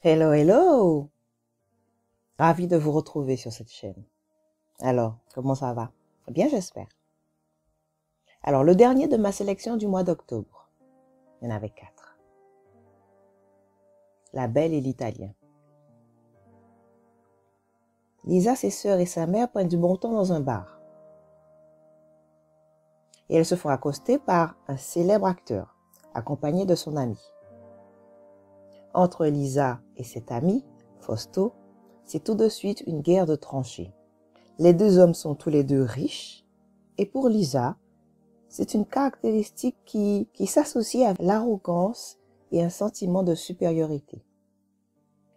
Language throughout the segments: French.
Hello, hello Ravi de vous retrouver sur cette chaîne. Alors, comment ça va eh Bien, j'espère. Alors, le dernier de ma sélection du mois d'octobre. Il y en avait quatre. La Belle et l'Italien. Lisa, ses sœurs et sa mère prennent du bon temps dans un bar. Et elles se font accoster par un célèbre acteur, accompagné de son ami. Entre Lisa et cet ami, Fausto, c'est tout de suite une guerre de tranchées. Les deux hommes sont tous les deux riches, et pour Lisa, c'est une caractéristique qui, s'associe à l'arrogance et un sentiment de supériorité.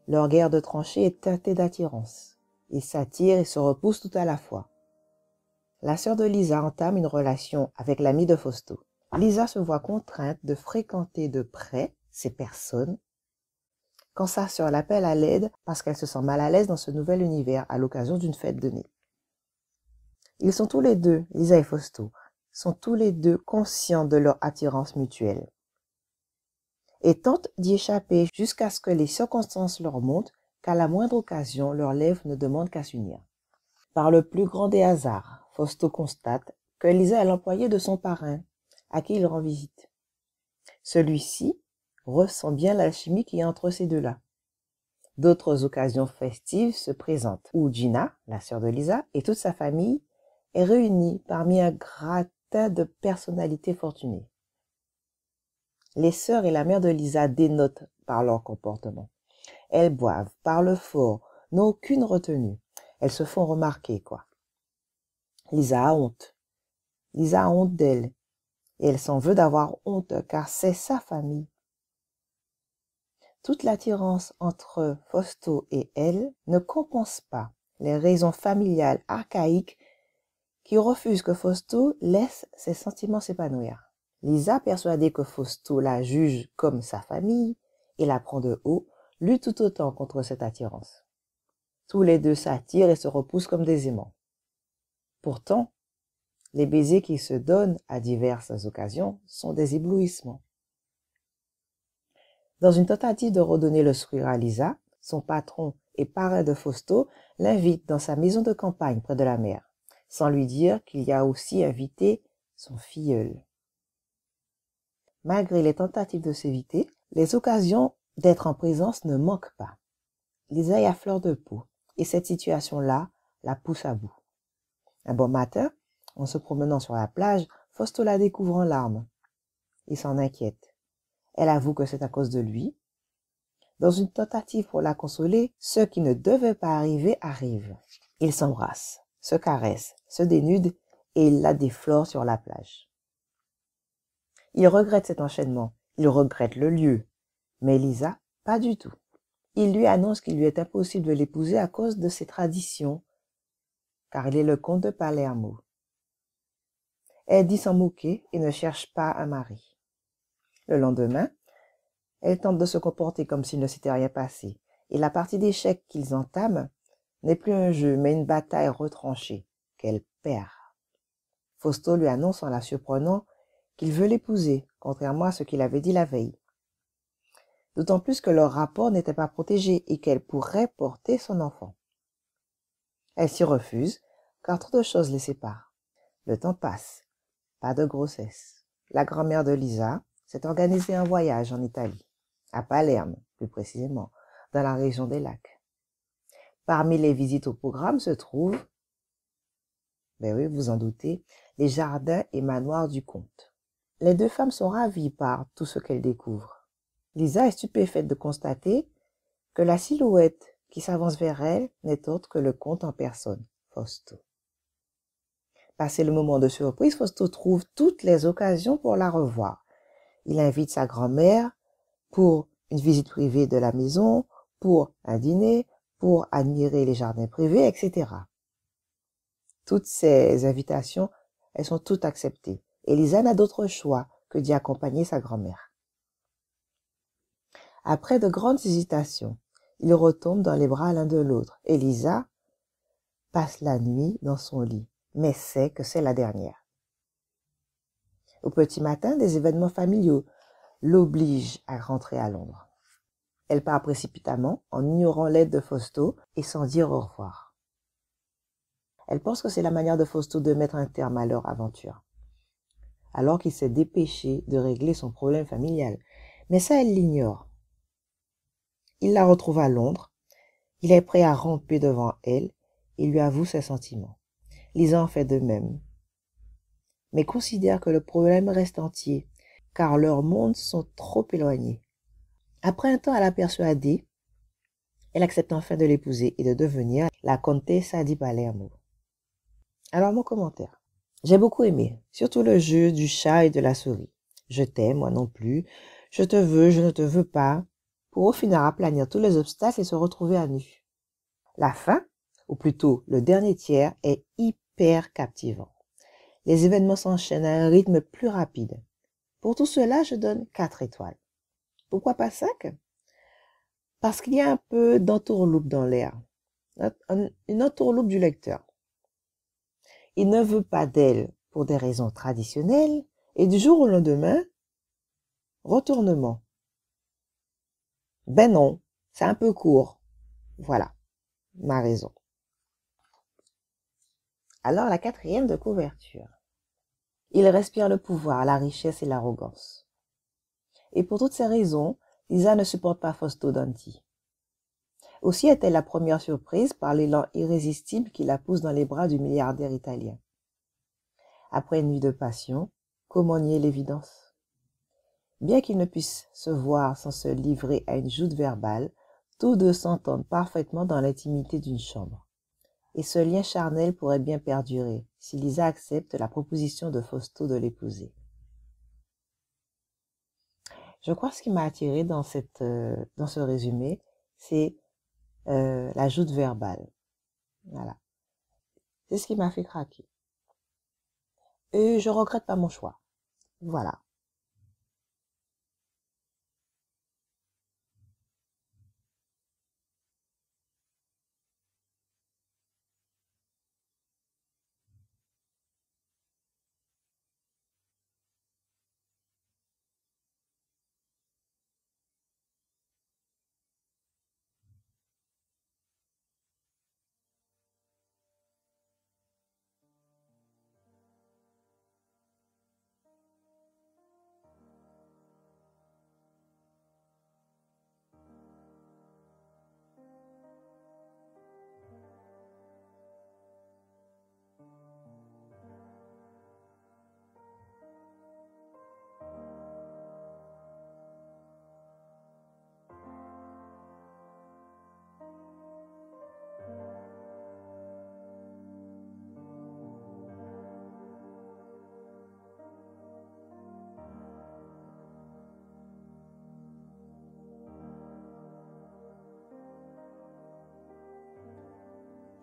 Leur guerre de tranchées est teintée d'attirance. Ils s'attirent et se repoussent tout à la fois. La sœur de Lisa entame une relation avec l'ami de Fausto. Lisa se voit contrainte de fréquenter de près ces personnes quand sur l'appel à l'aide parce qu'elle se sent mal à l'aise dans ce nouvel univers à l'occasion d'une fête donnée. Ils sont tous les deux, Lisa et Fausto, sont tous les deux conscients de leur attirance mutuelle et tentent d'y échapper jusqu'à ce que les circonstances leur montrent qu'à la moindre occasion, leurs lèvres ne demandent qu'à s'unir. Par le plus grand des hasards, Fausto constate que Lisa est l'employé de son parrain, à qui il rend visite. Celui-ci, ressent bien l'alchimie qui est entre ces deux-là. D'autres occasions festives se présentent où Gina, la sœur de Lisa, et toute sa famille est réunie parmi un gratin de personnalités fortunées. Les sœurs et la mère de Lisa dénotent par leur comportement. Elles boivent, parlent fort, n'ont aucune retenue. Elles se font remarquer, quoi. Lisa a honte. Lisa a honte d'elle. Et elle s'en veut d'avoir honte car c'est sa famille. Toute l'attirance entre Fausto et elle ne compense pas les raisons familiales archaïques qui refusent que Fausto laisse ses sentiments s'épanouir. Lisa, persuadée que Fausto la juge comme sa famille et la prend de haut, lutte tout autant contre cette attirance. Tous les deux s'attirent et se repoussent comme des aimants. Pourtant, les baisers qui se donnent à diverses occasions sont des éblouissements. Dans une tentative de redonner le sourire à Lisa, son patron et parrain de Fausto l'invite dans sa maison de campagne près de la mer, sans lui dire qu'il y a aussi invité son filleul. Malgré les tentatives de s'éviter, les occasions d'être en présence ne manquent pas. Lisa est à fleur de peau, et cette situation-là la pousse à bout. Un bon matin, en se promenant sur la plage, Fausto la découvre en larmes. Il s'en inquiète. Elle avoue que c'est à cause de lui. Dans une tentative pour la consoler, ce qui ne devait pas arriver arrive. Ils s'embrassent, se caressent, se dénudent et il la déflore sur la plage. Il regrette cet enchaînement, il regrette le lieu, mais Lisa, pas du tout. Il lui annonce qu'il lui est impossible de l'épouser à cause de ses traditions, car il est le comte de Palermo. Elle dit s'en moquer et ne cherche pas un mari. Le lendemain, elle tente de se comporter comme s'il ne s'était rien passé, et la partie d'échecs qu'ils entament n'est plus un jeu, mais une bataille retranchée, qu'elle perd. Fausto lui annonce en la surprenant qu'il veut l'épouser, contrairement à ce qu'il avait dit la veille. D'autant plus que leur rapport n'était pas protégé et qu'elle pourrait porter son enfant. Elle s'y refuse, car trop de choses les séparent. Le temps passe. Pas de grossesse. La grand-mère de Lisa, s'est organisé un voyage en Italie, à Palerme plus précisément, dans la région des lacs. Parmi les visites au programme se trouvent, ben oui, vous en doutez, les jardins et manoirs du comte. Les deux femmes sont ravies par tout ce qu'elles découvrent. Lisa est stupéfaite de constater que la silhouette qui s'avance vers elle n'est autre que le comte en personne, Fausto. Passé le moment de surprise, Fausto trouve toutes les occasions pour la revoir il invite sa grand-mère pour une visite privée de la maison, pour un dîner, pour admirer les jardins privés, etc. Toutes ces invitations, elles sont toutes acceptées. Elisa n'a d'autre choix que d'y accompagner sa grand-mère. Après de grandes hésitations, ils retombent dans les bras l'un de l'autre. Elisa passe la nuit dans son lit, mais sait que c'est la dernière au petit matin des événements familiaux l'obligent à rentrer à Londres. Elle part précipitamment en ignorant l'aide de Fausto et sans dire au revoir. Elle pense que c'est la manière de Fausto de mettre un terme à leur aventure, alors qu'il s'est dépêché de régler son problème familial. Mais ça, elle l'ignore. Il la retrouve à Londres. Il est prêt à ramper devant elle et lui avoue ses sentiments. Lisa en fait de même mais considère que le problème reste entier, car leurs mondes sont trop éloignés. Après un temps à la persuader, elle accepte enfin de l'épouser et de devenir la Contessa di Palermo. Alors mon commentaire. J'ai beaucoup aimé, surtout le jeu du chat et de la souris. Je t'aime, moi non plus. Je te veux, je ne te veux pas. Pour au final aplanir tous les obstacles et se retrouver à nu. La fin, ou plutôt le dernier tiers, est hyper captivant. Les événements s'enchaînent à un rythme plus rapide. Pour tout cela, je donne 4 étoiles. Pourquoi pas 5 Parce qu'il y a un peu d'entourloupe dans l'air, une entourloupe du lecteur. Il ne veut pas d'elle pour des raisons traditionnelles, et du jour au lendemain, retournement. Ben non, c'est un peu court. Voilà ma raison alors la quatrième de couverture. Il respire le pouvoir, la richesse et l'arrogance. Et pour toutes ces raisons, Lisa ne supporte pas Fausto Danti. Aussi est-elle la première surprise par l'élan irrésistible qui la pousse dans les bras du milliardaire italien. Après une nuit de passion, comment nier l'évidence Bien qu'ils ne puissent se voir sans se livrer à une joute verbale, tous deux s'entendent parfaitement dans l'intimité d'une chambre et ce lien charnel pourrait bien perdurer si Lisa accepte la proposition de Fausto de l'épouser. Je crois que ce qui m'a attiré dans, cette, euh, dans ce résumé, c'est euh, la verbale. Voilà. C'est ce qui m'a fait craquer. Et je regrette pas mon choix. Voilà.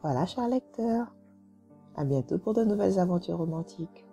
Voilà, chers lecteurs, À bientôt pour de nouvelles aventures romantiques.